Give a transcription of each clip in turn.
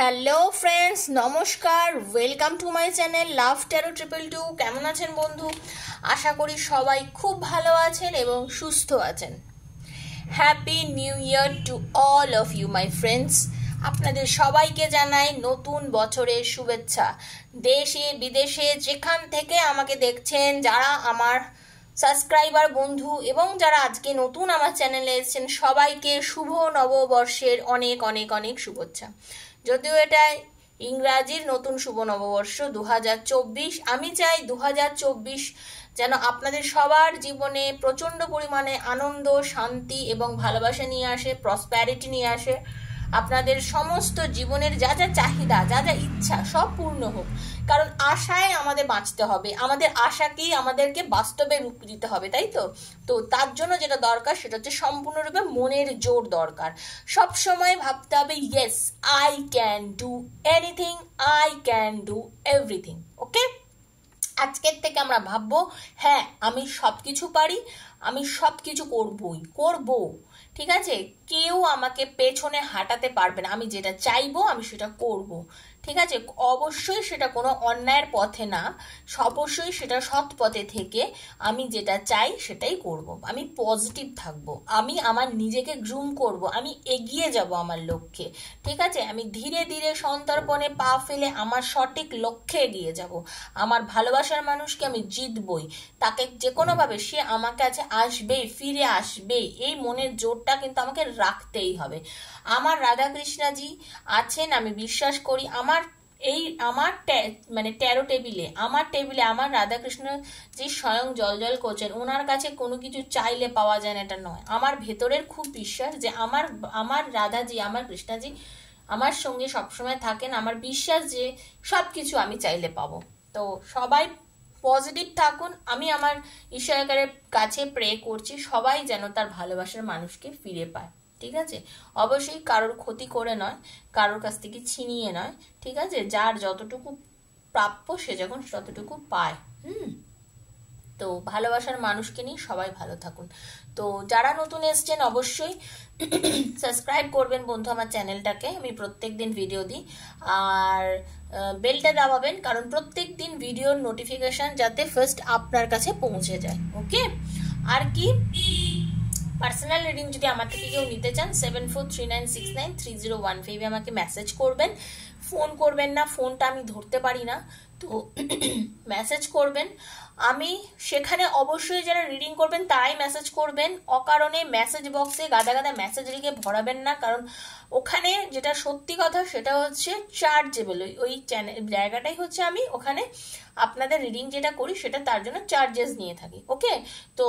Hello friends নমস্কার welcome to my channel love tarot triple two কেমন আছেন বন্ধু আশা করি সবাই খুব ভালো আছেন এবং সুস্থ আছেন happy new year to all of you my friends আপনাদের সবাইকে জানাই নতুন বছরের শুভেচ্ছা দেশে বিদেশে যেখান থেকে আমাকে দেখছেন যারা আমার সাবস্ক্রাইবার বন্ধু এবং যারা আজকে নতুন আমার চ্যানেলে এসেছেন সবাইকে শুভ নববর্ষের অনেক অনেক অনেক শুভেচ্ছা যদিও এটা ইংরাজির নতুন শুভ নববর্ষ দু আমি চাই দু যেন আপনাদের সবার জীবনে প্রচণ্ড পরিমাণে আনন্দ শান্তি এবং ভালোবাসা নিয়ে আসে প্রসপ্যারিটি নিয়ে আসে আপনাদের সমস্ত জীবনের যা যা চাহিদা যা যা ইচ্ছা সব পূর্ণ হোক কারণ আশায় আমাদের বাঁচতে হবে আমাদের আশাকেই আমাদেরকে বাস্তবে রূপ দিতে হবে তাই তো তো তার জন্য যেটা দরকার সেটা হচ্ছে সম্পূর্ণরূপে মনের জোর দরকার সব সময় ভাবতে হবে yes I can do anything I can do everything okay আজকের থেকে আমরা ভাববো হ্যাঁ আমি সব কিছু পারি আমি সব কিছু করবই করবো ঠিক আছে কেউ আমাকে পেছনে হাঁটাতে পারবে না আমি যেটা চাইবো আমি সেটা করব ঠিক আছে অবশ্যই সেটা কোনো অন্যায়ের পথে না অবশ্যই সেটা সৎ পথে থেকে আমি যেটা চাই সেটাই করব আমি পজিটিভ থাকব আমি আমার নিজেকে গ্রুম করব আমি এগিয়ে যাব আমার লক্ষ্যে ঠিক আছে আমি ধীরে ধীরে সন্তর্পণে পা ফেলে আমার সঠিক লক্ষ্যে এগিয়ে যাব আমার ভালোবাসার মানুষকে আমি জিতবই তাকে যে কোনোভাবে সে আমার কাছে আসবেই ফিরে আসবেই এই মনের জোরটা কিন্তু আমাকে রাখতেই হবে আমার রাধাকৃষ্ণাজি আছেন আমি বিশ্বাস করি আমার এই আমার মানে তেরো টেবিলে আমার টেবিলে আমার রাধাকৃষ্ণ যে স্বয়ং জলজল করছেন ওনার কাছে কোনো কিছু চাইলে পাওয়া যায় না এটা নয় আমার ভেতরের খুব বিশ্বাস যে আমার আমার রাধাজি আমার কৃষ্ণাজি আমার সঙ্গে সবসময় থাকেন আমার বিশ্বাস যে সব কিছু আমি চাইলে পাবো তো সবাই পজিটিভ থাকুন আমি আমার ঈশ্বরকারের কাছে প্রে করছি সবাই যেন তার ভালোবাসার মানুষকে ফিরে পায় ঠিক আছে অবশ্যই কারোর ক্ষতি করে নয় কারোর কাছ থেকে ছিনিয়ে নয় ঠিক আছে যার যতটুকু প্রাপ্য সে যখন ততটুকু পায় হুম তো ভালোবাসার মানুষকে নিয়ে সবাই ভালো থাকুন তো যারা নতুন এসছেন অবশ্যই সাবস্ক্রাইব করবেন বন্ধু আমার চ্যানেলটাকে আমি প্রত্যেক দিন ভিডিও দিই আর বেলটা দাবাবেন কারণ প্রত্যেক দিন ভিডিওর নোটিফিকেশান যাতে ফার্স্ট আপনার কাছে পৌঁছে যায় ওকে আর কি পার্সোনাল রিডিং যদি আমার থেকে কেউ নিতে চান seven four three nine six nine three zero one ফাইভে আমাকে মেসেজ করবেন ফোন করবেন না ফোনটা আমি ধরতে পারি না তো মেসেজ করবেন আমি সেখানে অবশ্যই যারা রিডিং করবেন তারাই মেসেজ করবেন অকারণে মেসেজ বক্সে গাদা গাদা মেসেজ লিখে ভরাবেন না কারণ ওখানে যেটা সত্যি কথা সেটা হচ্ছে চার্জেবল ওই চ্যানেল জায়গাটাই হচ্ছে আমি ওখানে আপনাদের রিডিং যেটা করি সেটা তার জন্য চার্জেস নিয়ে থাকি ওকে তো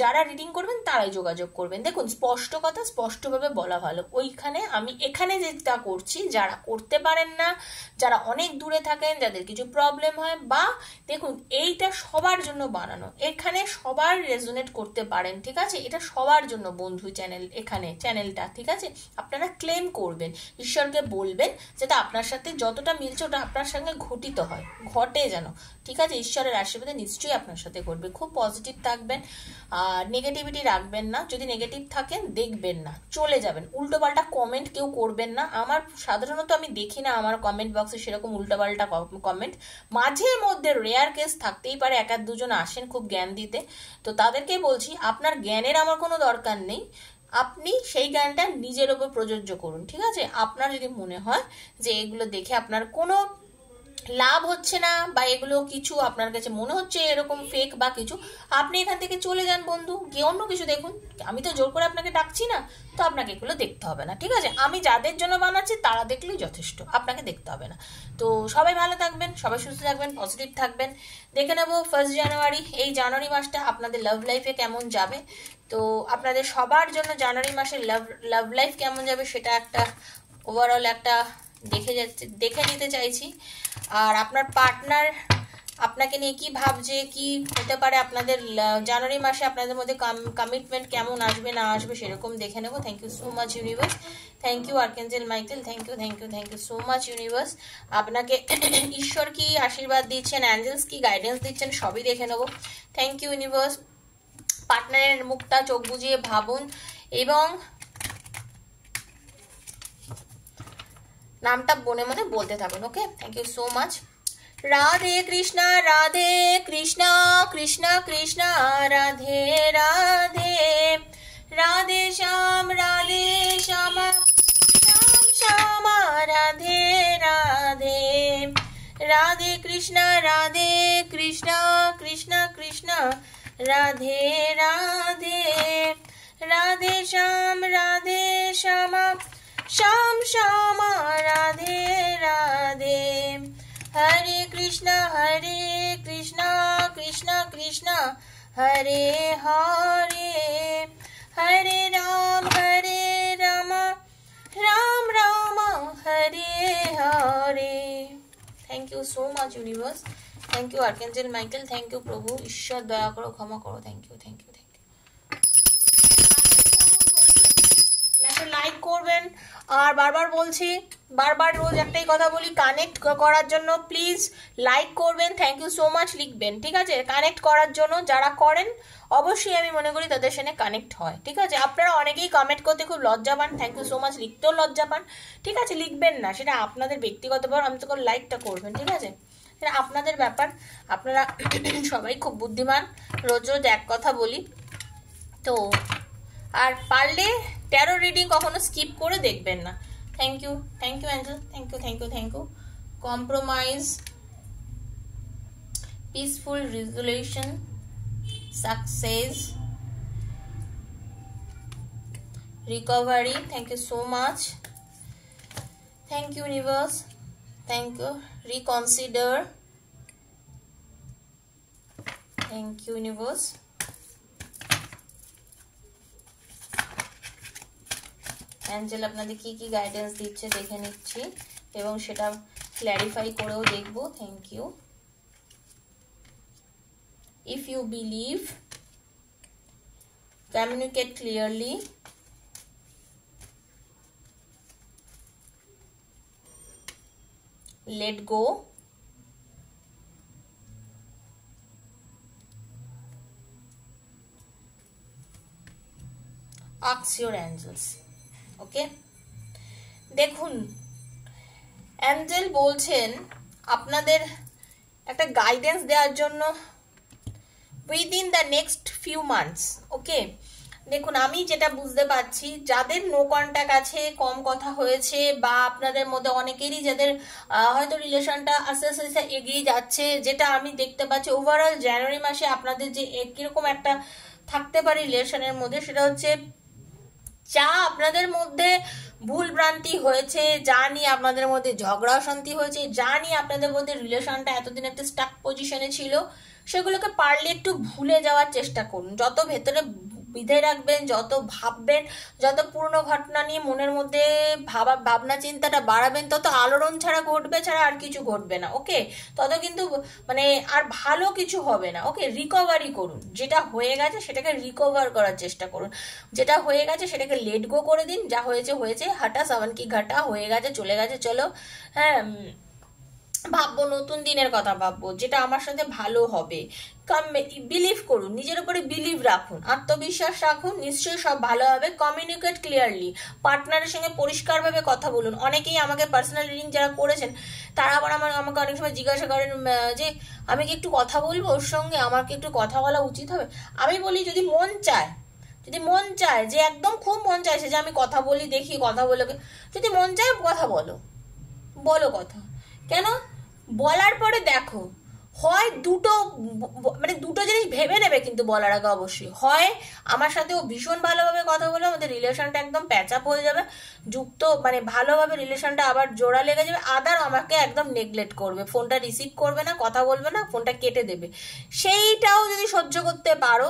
যারা রিডিং করবেন তারাই যোগাযোগ করবেন দেখুন স্পষ্ট কথা স্পষ্টভাবে বলা ভালো ওইখানে আমি এখানে যেটা করছি যারা করতে পারেন না যারা অনেক দূরে থাকেন যাদের কিছু প্রবলেম হয় বা দেখুন এইটা সবার জন্য বানানো এখানে সবার রেজোনেট করতে পারেন ঠিক আছে এটা সবার জন্য বন্ধু চ্যানেল এখানে চ্যানেলটা ঠিক আছে আপনারা ক্লেম করবেন ঈশ্বরকে বলবেন যেটা আপনার সাথে যতটা মিলছে ওটা আপনার সঙ্গে ঘটিত হয় ঘটে যেন ঠিক আছে ঈশ্বরের আশীর্বাদে নিশ্চয়ই আপনার সাথে ঘটবে খুব পজিটিভ থাকবেন নেগেটিভিটি রাখবেন না যদি নেগেটিভ থাকেন দেখবেন না চলে যাবেন উল্টোপাল্টা কমেন্ট কেউ করবেন না আমার সাধারণত আমি দেখি না আমার কমেন্ট বক্সে সেরকম উল্টোপাল্টা কমেন্ট মাঝে মধ্যে রেয়ার কেস থাকতেই পারে এক এক দুজন আসেন খুব জ্ঞান দিতে তো তাদেরকে বলছি আপনার জ্ঞানের আমার কোনো দরকার নেই আপনি সেই জ্ঞানটা নিজের ওপর প্রযোজ্য করুন ঠিক আছে আপনার যদি মনে হয় যে এগুলো দেখে আপনার কোনো লাভ হচ্ছে না বা এগুলো কিছু আপনার কাছে মনে হচ্ছে এরকম ফেক বা কিছু আপনি এখান থেকে চলে যান বন্ধু গিয়ে অন্য কিছু দেখুন আমি তো জোর করে আপনাকে ডাকছি না তো আপনাকে এগুলো দেখতে হবে না ঠিক আছে আমি যাদের জন্য বানাচ্ছি তারা দেখলেই যথেষ্ট আপনাকে দেখতে হবে না তো সবাই ভালো থাকবেন সবাই সুস্থ থাকবেন পজিটিভ থাকবেন দেখে নেবো ফার্স্ট জানুয়ারি এই জানুয়ারি মাসটা আপনাদের লাভ লাইফে কেমন যাবে তো আপনাদের সবার জন্য জানুয়ারি মাসের লাভ লাভ লাইফ কেমন যাবে সেটা একটা ওভারঅল একটা দেখে যাচ্ছে দেখে নিতে চাইছি আর আপনার পার্টনার আপনাকে নিয়ে কি ভাবছে কি হতে পারে আপনাদের জানুয়ারি মাসে আপনাদের মধ্যে কমিটমেন্ট কেমন আসবে না আসবে সেরকম দেখে নেবো thank you so much universe thank you archangel Michael thank you thank you thank you so much universe আপনাকে ঈশ্বর কি আশীর্বাদ দিচ্ছেন অ্যাঞ্জেলস কি গাইডেন্স দিচ্ছেন সবই দেখে নেবো থ্যাংক ইউ ইউনিভার্স পার্টনারের মুখটা চোখ বুঝিয়ে ভাবুন এবং নামটা মনে মনে বলতে থাকুন okay thank you so much Radhe Krishna Radhe Krishna Krishna Krishna Radhe Radhe Radhe Shyam Radhe Shyam Shyam Shyam Radhe Radhe Radhe Krishna Radhe Krishna Krishna Krishna Radhe Radhe Radhe Shyam Radhe Shyama Shyam Shyam Radhe Radhe Hare Krishna Hare Krishna Krishna Krishna Hare Hare Hare Ram Hare Ram Ram Ram Hare Hare thank you so much universe thank you archangel Michael thank you প্রভু ঈশ্বর দয়া করো ক্ষমা করো thank you thank you thank you like করবেন আর বারবার বলছি বারবার রোজ একটাই কথা বলি কানেক্ট করার জন্য প্লিজ লাইক করবেন থ্যাংক ইউ সো মাচ লিখবেন ঠিক আছে কানেক্ট করার জন্য যারা করেন অবশ্যই আমি মনে করি তাদের সঙ্গে কানেক্ট হয় ঠিক আছে আপনারা অনেকেই কমেন্ট করতে খুব লজ্জা পান থ্যাংক ইউ সো মাচ লিখতেও লজ্জা পান ঠিক আছে লিখবেন না সেটা আপনাদের ব্যক্তিগত ব্যাপার আমি তো লাইকটা করবেন ঠিক আছে সেটা আপনাদের ব্যাপার আপনারা সবাই খুব বুদ্ধিমান রোজ রোজ এক কথা বলি তো আর পারলে ট্যারো রিডিং কখনো স্কিপ করে দেখবেন না thank you thank you angel thank you thank you thank you compromise peaceful resolution success recovery thank you so much thank you universe thank you reconsider thank you universe angel अपन की कि guidance दीचे देखे नहीं clarify कर देखो thank you if you believe communicate clearly let go ऑक्स your angels okay দেখুন অ্যাঞ্জেল বলছেন আপনাদের একটা গাইডেন্স দেওয়ার জন্য within the next few months ওকে দেখুন আমি যেটা বুঝতে পারছি যাদের নো কন্ট্যাক্ট আছে কম কথা হয়েছে বা আপনাদের মধ্যে অনেকেরই যাদের হয়তো রিলেশনটা আস্তে আস্তে এগিয়ে যাচ্ছে যেটা আমি দেখতে পাচ্ছি ওভারঅল জানুয়ারি মাসে আপনাদের যে কীরকম একটা থাকতে পারে রিলেশনের মধ্যে সেটা হচ্ছে যা আপনাদের মধ্যে ভুল ভ্রান্তি হয়েছে যা নিয়ে আপনাদের মধ্যে ঝগড়া অশান্তি হয়েছে যা নিয়ে আপনাদের মধ্যে রিলেশনটা এতদিন একটা স্টাক পজিশনে ছিল সেগুলোকে পারলে একটু ভুলে যাওয়ার চেষ্টা করুন যত ভেতরে বিধে রাখবেন যত ভাববেন যত পুরনো ঘটনা নিয়ে মনের মধ্যে ভাবা ভাবনা চিন্তাটা বাড়াবেন তত আলোড়ন ছাড়া ঘটবে ছাড়া আর কিছু ঘটবে না ওকে তত কিন্তু মানে আর ভালো কিছু হবে না ওকে রিকভারি করুন যেটা হয়ে গেছে সেটাকে রিকভার করার চেষ্টা করুন যেটা হয়ে গেছে সেটাকে লেট গো করে দিন যা হয়েছে হয়েছে হাঁটা সাবান কি ঘাটা হয়ে গেছে চলে গেছে চলো হ্যাঁ ভাববো নতুন দিনের কথা ভাববো যেটা আমার সাথে ভালো হবে বিলিভ করুন নিজের উপরে বিলিভ রাখুন আত্মবিশ্বাস রাখুন নিশ্চয়ই সব ভালো হবে কমিউনিকেট ক্লিয়ারলি পার্টনারের সঙ্গে পরিষ্কারভাবে কথা বলুন অনেকেই আমাকে পার্সোনাল রিডিং যারা করেছেন তারা আবার আমার আমাকে অনেক সময় জিজ্ঞাসা করেন যে আমি কি একটু কথা বলবো ওর সঙ্গে আমার কি একটু কথা বলা উচিত হবে আমি বলি যদি মন চায় যদি মন চায় যে একদম খুব মন চায় সে যে আমি কথা বলি দেখি কথা বলে যদি মন চায় কথা বলো বলো কথা কেন বলার পরে দেখো হয় দুটো মানে দুটো জিনিস ভেবে নেবে কিন্তু বলার আগে অবশ্যই হয় আমার সাথে ও ভীষণ ভালোভাবে কথা বলে আমাদের রিলেশনটা একদম প্যাচআপ হয়ে যাবে যুক্ত মানে ভালোভাবে রিলেশনটা আবার জোড়া লেগে যাবে আদার আমাকে একদম নেগলেক্ট করবে ফোনটা রিসিভ করবে না কথা বলবে না ফোনটা কেটে দেবে সেইটাও যদি সহ্য করতে পারো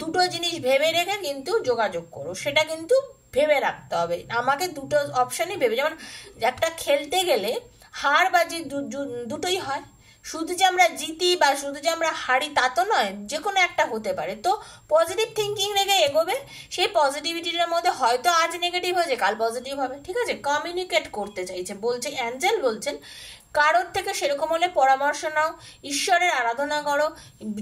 দুটো জিনিস ভেবে রেখে কিন্তু যোগাযোগ করো সেটা কিন্তু ভেবে রাখতে হবে আমাকে দুটো অপশানই ভেবে যেমন একটা খেলতে গেলে হার বা দুটোই হয় শুধু যে আমরা জিতি বা শুধু যে আমরা হারি তা তো নয় যে কোনো একটা হতে পারে তো পজিটিভ থিঙ্কিং রেখে এগোবে সেই পজিটিভিটিটার মধ্যে হয়তো আজ নেগেটিভ হয়েছে কাল পজিটিভ হবে ঠিক আছে কমিউনিকেট করতে চাইছে বলছে অ্যাঞ্জেল বলছেন কারোর থেকে সেরকম হলে পরামর্শ নাও ঈশ্বরের আরাধনা করো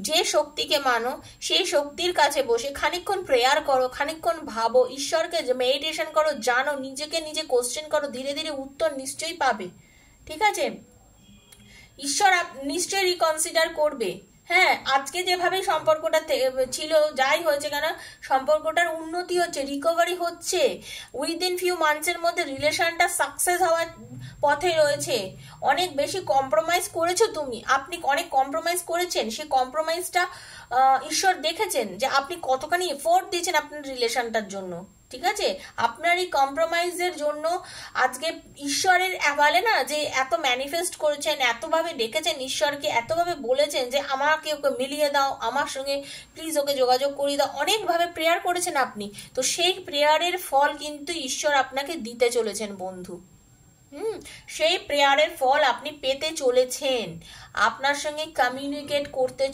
যে শক্তিকে মানো সেই শক্তির কাছে বসে খানিক্ষণ প্রেয়ার করো খানিক্ষণ ভাবো ঈশ্বরকে মেডিটেশন করো জানো নিজেকে নিজে কোশ্চেন করো ধীরে ধীরে উত্তর নিশ্চয়ই পাবে ঠিক আছে ঈশ্বর নিশ্চয়ই রিকনসিডার করবে হ্যাঁ আজকে যেভাবে সম্পর্কটা ছিল যাই হয়েছে কেন সম্পর্কটার উন্নতি হচ্ছে রিকভারি হচ্ছে উইদিন ফিউ মান্থসের মধ্যে রিলেশনটা সাকসেস হওয়ার পথে রয়েছে অনেক বেশি কম্প্রোমাইজ করেছো তুমি আপনি অনেক কম্প্রোমাইজ করেছেন সেই কম্প্রোমাইজটা ঈশ্বর দেখেছেন যে আপনি কতখানি এফোর্ট দিয়েছেন আপনার রিলেশনটার জন্য ঠিক আছে আপনার এই কম্প্রোমাইজের জন্য আজকে ঈশ্বরের হ্যাঁ, বলে না যে এত ম্যানিফেস্ট করেছেন এতভাবে ডেকেছেন ঈশ্বরকে এতভাবে বলেছেন যে আমাকে ওকে মিলিয়ে দাও আমার সঙ্গে প্লিজ ওকে যোগাযোগ করিয়ে দাও অনেকভাবে প্রেয়ার করেছেন আপনি তো সেই প্রেয়ারের ফল কিন্তু ঈশ্বর আপনাকে দিতে চলেছেন বন্ধু হুম সেই প্রেয়ারের ফল আপনি পেতে চলেছেন আপনার সঙ্গে কমিউনিকেট করতে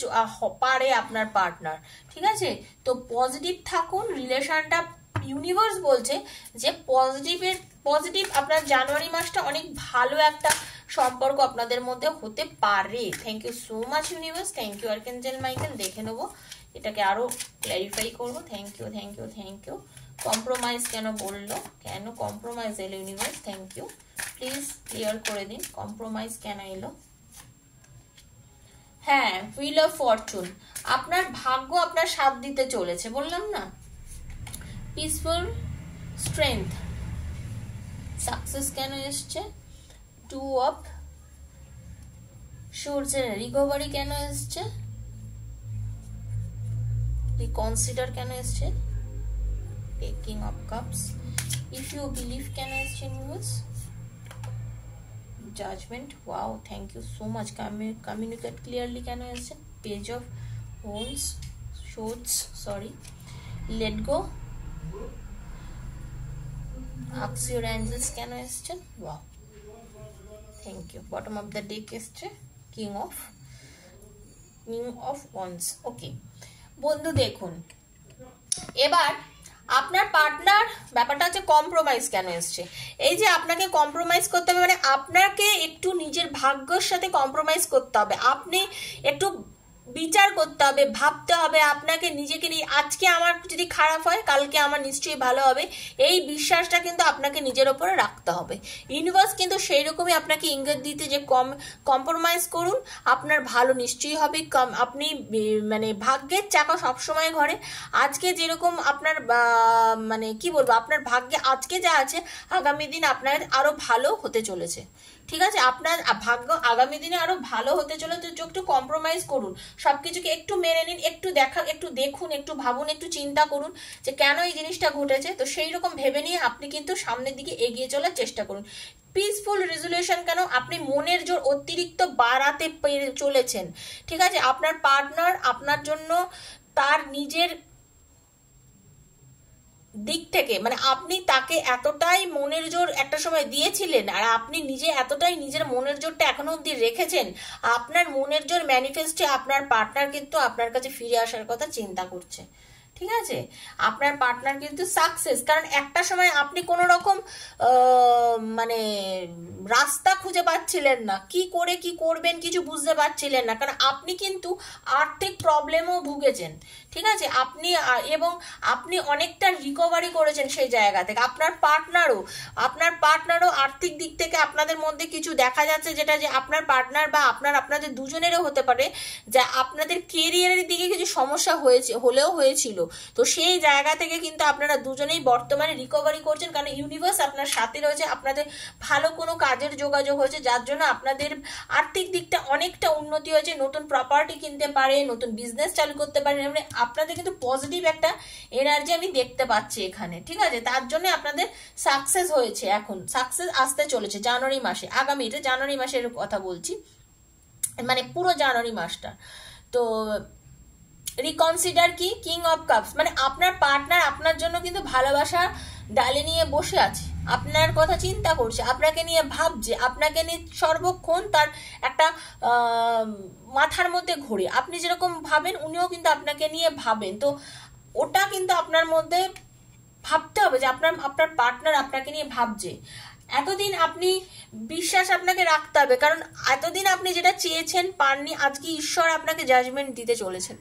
পারে আপনার পার্টনার ঠিক আছে তো পজিটিভ থাকুন রিলেশনটা ইউনিভার্স বলছে যে পজিটিভের পজিটিভ আপনার জানুয়ারি মাসটা অনেক ভালো একটা সম্পর্ক আপনাদের মধ্যে হতে পারে thank you so much universe thank you archangel Michael দেখে নেবো এটাকে আরও ক্ল্যারিফাই করবো thank you thank you thank you compromise কেন বললো কেন কম্প্রোমাইজ এলো universe thank you please clear করে দিন কম্প্রোমাইজ কেন এলো হ্যাঁ হুইল অফ ফরচুন আপনার ভাগ্য আপনার সাথ দিতে চলেছে বললাম না peaceful strength success can esche to up shoulds and recovery can esche reconsider can esche taking up cups if you believe can esche news judgment wow thank you so much Commun communicate clearly can esche page of wounds Shorts. sorry let go আক্সিওর angels কেন এসছেন wow thank you bottom of the deck এসছে king of king of wands okay বন্ধু দেখুন এবার আপনার partner ব্যাপারটা হচ্ছে কম্প্রোমাইজ কেন এসছে এই যে আপনাকে কম্প্রোমাইজ করতে হবে মানে আপনাকে একটু নিজের ভাগ্যর সাথে কম্প্রোমাইজ করতে হবে আপনি একটু বিচার করতে হবে ভাবতে হবে আপনাকে নিজেকে নিয়ে আজকে আমার যদি খারাপ হয় কালকে আমার নিশ্চয়ই ভালো হবে এই বিশ্বাসটা কিন্তু আপনাকে নিজের ওপরে রাখতে হবে ইউনিভার্স কিন্তু সেই রকমই আপনাকে ইঙ্গিত দিতে যে কম কম্প্রোমাইজ করুন আপনার ভালো নিশ্চয়ই হবে কম আপনি মানে ভাগ্যের চাকা সবসময় ঘরে আজকে যেরকম আপনার মানে কি বলবো আপনার ভাগ্যে আজকে যা আছে আগামী দিন আপনার আরও ভালো হতে চলেছে ঠিক আছে আপনার ভাগ্য আগামী দিনে আরো ভালো হতে চলে তো একটু কম্প্রোমাইজ করুন সব কিছুকে একটু মেনে নিন একটু দেখা একটু দেখুন একটু ভাবুন একটু চিন্তা করুন যে কেন এই জিনিসটা ঘটেছে তো সেই রকম ভেবে নিয়ে আপনি কিন্তু সামনের দিকে এগিয়ে চলার চেষ্টা করুন পিসফুল রেজলিউশন কেন আপনি মনের জোর অতিরিক্ত বাড়াতে চলেছেন ঠিক আছে আপনার পার্টনার আপনার জন্য তার নিজের দিক থেকে মানে আপনি তাকে এতটাই মনের জোর একটা সময় দিয়েছিলেন আর আপনি নিজে এতটাই নিজের মনের জোরটা এখনো অব্দি রেখেছেন আপনার মনের জোর ম্যানিফেস্টে আপনার পার্টনার কিন্তু আপনার কাছে ফিরে আসার কথা চিন্তা করছে ঠিক আছে আপনার পার্টনার কিন্তু সাকসেস কারণ একটা সময় আপনি কোনো রকম মানে রাস্তা খুঁজে পাচ্ছিলেন না কি করে কি করবেন কিছু বুঝতে পারছিলেন না কারণ আপনি কিন্তু আর্থিক প্রবলেমও ভুগেছেন ঠিক আছে আপনি এবং আপনি অনেকটা রিকভারি করেছেন সেই জায়গা থেকে আপনার পার্টনারও আপনার পার্টনারও আর্থিক দিক থেকে আপনাদের মধ্যে কিছু দেখা যাচ্ছে যেটা যে আপনার পার্টনার বা আপনার আপনাদের দুজনেরও হতে পারে যা আপনাদের কেরিয়ারের দিকে কিছু সমস্যা হয়েছে হলেও হয়েছিল তো সেই জায়গা থেকে কিন্তু আপনারা দুজনেই বর্তমানে রিকভারি করছেন কারণ ইউনিভার্স আপনার সাথে রয়েছে আপনাদের ভালো কোনো কাজের যোগাযোগ হয়েছে যার জন্য আপনাদের আর্থিক দিকটা অনেকটা উন্নতি হয়েছে নতুন প্রপার্টি কিনতে পারে নতুন বিজনেস চালু করতে পারে মানে আপনাদের কিন্তু পজিটিভ একটা এনার্জি আমি দেখতে পাচ্ছি এখানে ঠিক আছে তার জন্য আপনাদের সাকসেস হয়েছে এখন সাকসেস আসতে চলেছে জানুয়ারি মাসে আগামী এটা জানুয়ারি মাসের কথা বলছি মানে পুরো জানুয়ারি মাসটা তো রিকনসিডার কি কিং অফ কাপস মানে আপনার পার্টনার আপনার জন্য কিন্তু ভালোবাসা ডালে নিয়ে বসে আছে আপনার কথা চিন্তা করছে আপনাকে নিয়ে ভাবছে আপনাকে নিয়ে সর্বক্ষণ তার একটা মাথার মধ্যে ঘোরে আপনি যেরকম ভাবেন উনিও কিন্তু আপনাকে নিয়ে ভাবেন তো ওটা কিন্তু আপনার মধ্যে ভাবতে হবে যে আপনার আপনার পার্টনার আপনাকে নিয়ে ভাবছে এতদিন আপনি বিশ্বাস আপনাকে রাখতে হবে কারণ এতদিন আপনি যেটা চেয়েছেন পাননি আজকে ঈশ্বর আপনাকে জাজমেন্ট দিতে চলেছেন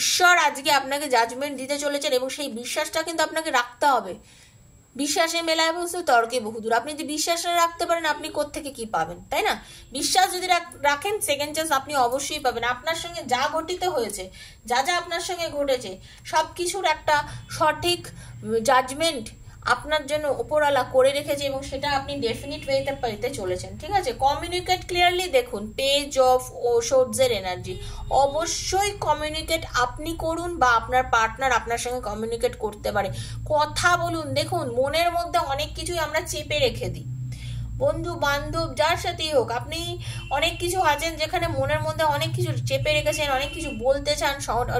ঈশ্বর আজকে আপনাকে জাজমেন্ট দিতে চলেছেন এবং সেই বিশ্বাসটা কিন্তু আপনাকে রাখতে হবে বিশ্বাসে মেলায় বলছে তর্কে বহুদূর আপনি যদি বিশ্বাস রাখতে পারেন আপনি কোত্থেকে কি পাবেন তাই না বিশ্বাস যদি রাখেন সেকেন্ড চান্স আপনি অবশ্যই পাবেন আপনার সঙ্গে যা ঘটিত হয়েছে যা যা আপনার সঙ্গে ঘটেছে সব কিছুর একটা সঠিক জাজমেন্ট আপনার জন্য ওপরওয়ালা করে রেখেছে এবং সেটা আপনি ডেফিনিট ওয়েতে পেতে চলেছেন ঠিক আছে কমিউনিকেট ক্লিয়ারলি দেখুন পেজ অফ ও সৌর্যের এনার্জি অবশ্যই কমিউনিকেট আপনি করুন বা আপনার পার্টনার আপনার সঙ্গে কমিউনিকেট করতে পারে কথা বলুন দেখুন মনের মধ্যে অনেক কিছুই আমরা চেপে রেখে দিই বন্ধু বান্ধব যার সাথেই হোক আপনি অনেক কিছু আছেন যেখানে মনের মধ্যে অনেক কিছু চেপে রেখেছেন অনেক কিছু বলতে চান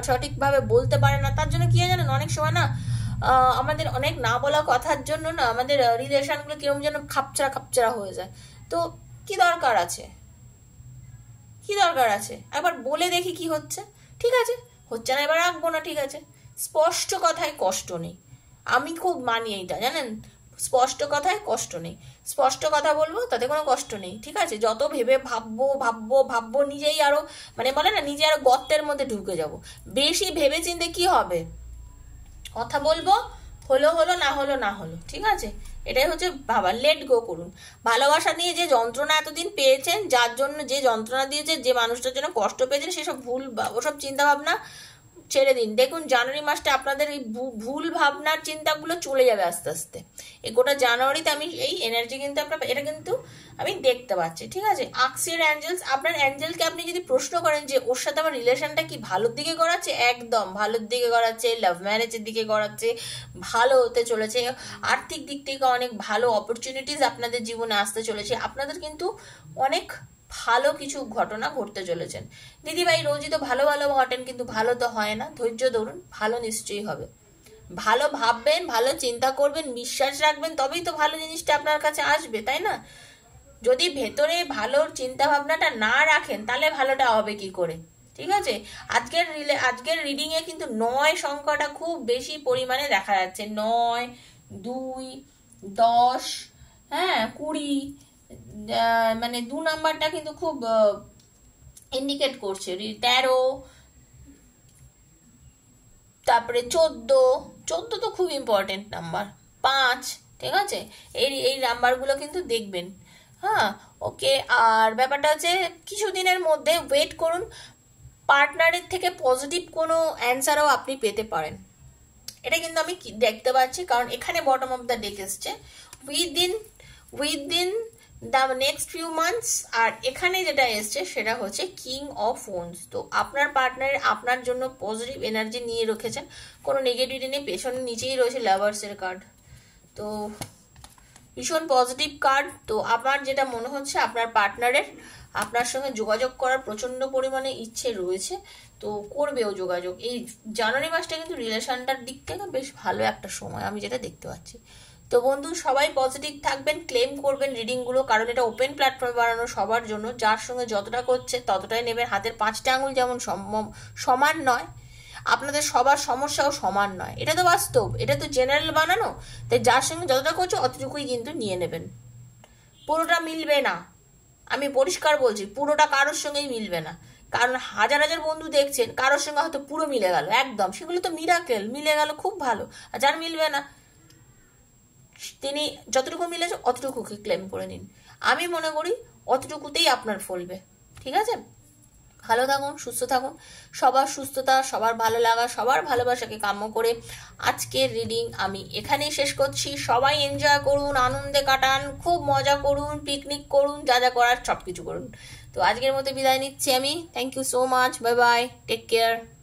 সঠিকভাবে বলতে পারেন না তার জন্য কি জানেন অনেক সময় না আমাদের অনেক না বলা কথার জন্য না আমাদের রিলেশনগুলো কিরকম যেন খাপচারা খাপচারা হয়ে যায় তো কি দরকার আছে কি দরকার আছে একবার বলে দেখি কি হচ্ছে ঠিক আছে হচ্ছে না এবার আঁকবো না ঠিক আছে স্পষ্ট কথায় কষ্ট নেই আমি খুব মানি এইটা জানেন স্পষ্ট কথায় কষ্ট নেই স্পষ্ট কথা বলবো তাতে কোনো কষ্ট নেই ঠিক আছে যত ভেবে ভাববো ভাববো ভাববো নিজেই আরো মানে বলে না নিজে আরো গর্তের মধ্যে ঢুকে যাব বেশি ভেবে চিনতে কি হবে কথা বলবো হলো হলো না হলো না হলো ঠিক আছে এটাই হচ্ছে বাবা লেট গো করুন ভালোবাসা নিয়ে যে যন্ত্রণা এতদিন পেয়েছেন যার জন্য যে যন্ত্রণা দিয়েছে যে মানুষটার জন্য কষ্ট পেয়েছেন সেসব ভুল ওসব চিন্তাভাবনা ছেড়ে দিন দেখুন জানুয়ারি মাসটা আপনাদের এই ভুল ভাবনার চিন্তাগুলো চলে যাবে আস্তে আস্তে এই গোটা জানুয়ারিতে আমি এই এনার্জি কিন্তু আপনার এটা কিন্তু আমি দেখতে পাচ্ছি ঠিক আছে আক্সের অ্যাঞ্জেলস আপনার অ্যাঞ্জেলকে আপনি যদি প্রশ্ন করেন যে ওর সাথে আমার রিলেশনটা কি ভালোর দিকে গড়াচ্ছে একদম ভালোর দিকে গড়াচ্ছে লাভ ম্যারেজের দিকে গড়াচ্ছে ভালো হতে চলেছে আর্থিক দিক থেকে অনেক ভালো অপরচুনিটিস আপনাদের জীবনে আসতে চলেছে আপনাদের কিন্তু অনেক ভালো কিছু ঘটনা ঘটতে চলেছেন দিদিভাই রোজই তো ভালো ভালো ঘটেন কিন্তু ভালো তো হয় না ধৈর্য ধরুন ভালো নিশ্চয়ই হবে ভালো ভাববেন ভালো চিন্তা করবেন বিশ্বাস রাখবেন তবেই তো ভালো জিনিসটা আপনার কাছে আসবে তাই না যদি ভেতরে ভালোর চিন্তাভাবনাটা না রাখেন তাহলে ভালোটা হবে কি করে ঠিক আছে আজকের রিলে আজকের রিডিংয়ে কিন্তু নয় সংখ্যাটা খুব বেশি পরিমাণে দেখা যাচ্ছে নয় দুই দশ হ্যাঁ কুড়ি মানে দু নাম্বারটা কিন্তু খুব ইন্ডিকেট করছে তেরো তারপরে চোদ্দ চোদ্দ তো খুব ইম্পর্টেন্ট নাম্বার পাঁচ ঠিক আছে এই এই নাম্বারগুলো কিন্তু দেখবেন হ্যাঁ ওকে আর ব্যাপারটা হচ্ছে কিছুদিনের মধ্যে ওয়েট করুন পার্টনারের থেকে পজিটিভ কোনো অ্যান্সারও আপনি পেতে পারেন এটা কিন্তু আমি দেখতে পাচ্ছি কারণ এখানে বটম অফ দ্য ডেক এসছে within within the next few months আর এখানে যেটা এসছে সেটা হচ্ছে কিং অফ ফোনস তো আপনার পার্টনার আপনার জন্য পজিটিভ এনার্জি নিয়ে রেখেছেন কোনো নেগেটিভিটি নেই পেছনে নিচেই রয়েছে লাভার্সের কার্ড তো ভীষণ পজিটিভ কার্ড তো আমার যেটা মনে হচ্ছে আপনার পার্টনারের আপনার সঙ্গে যোগাযোগ করার প্রচন্ড পরিমাণে ইচ্ছে রয়েছে তো করবেও যোগাযোগ এই জানুয়ারি মাসটা কিন্তু রিলেশনটার দিক থেকে বেশ ভালো একটা সময় আমি যেটা দেখতে পাচ্ছি তো বন্ধু সবাই পজিটিভ থাকবেন ক্লেম করবেন রিডিংগুলো কারণ এটা ওপেন প্ল্যাটফর্ম বানানো সবার জন্য যার সঙ্গে যতটা করছে ততটাই নেবেন হাতের পাঁচটা আঙুল যেমন সমান নয় আপনাদের সবার সমস্যাও সমান নয় এটা তো বাস্তব এটা তো জেনারেল বানানো তাই যার সঙ্গে যতটা করছো অতটুকুই কিন্তু নিয়ে নেবেন পুরোটা মিলবে না আমি পরিষ্কার বলছি পুরোটা কারোর সঙ্গেই মিলবে না কারণ হাজার হাজার বন্ধু দেখছেন কারোর সঙ্গে হয়তো পুরো মিলে গেল একদম সেগুলো তো মিরাকেল মিলে গেল খুব ভালো আর যার মিলবে না তিনি যতটুকু মিলেছে অতটুকুকে ক্লেম করে নিন আমি মনে করি অতটুকুতেই আপনার ফলবে ঠিক আছে ভালো থাকুন সুস্থ থাকুন সবার সুস্থতা সবার ভালো লাগা সবার ভালোবাসাকে কাম্য করে আজকের রিডিং আমি এখানেই শেষ করছি সবাই এনজয় করুন আনন্দে কাটান খুব মজা করুন পিকনিক করুন যা যা করার সব কিছু করুন তো আজকের মতো বিদায় নিচ্ছি আমি thank you so much bye bye take care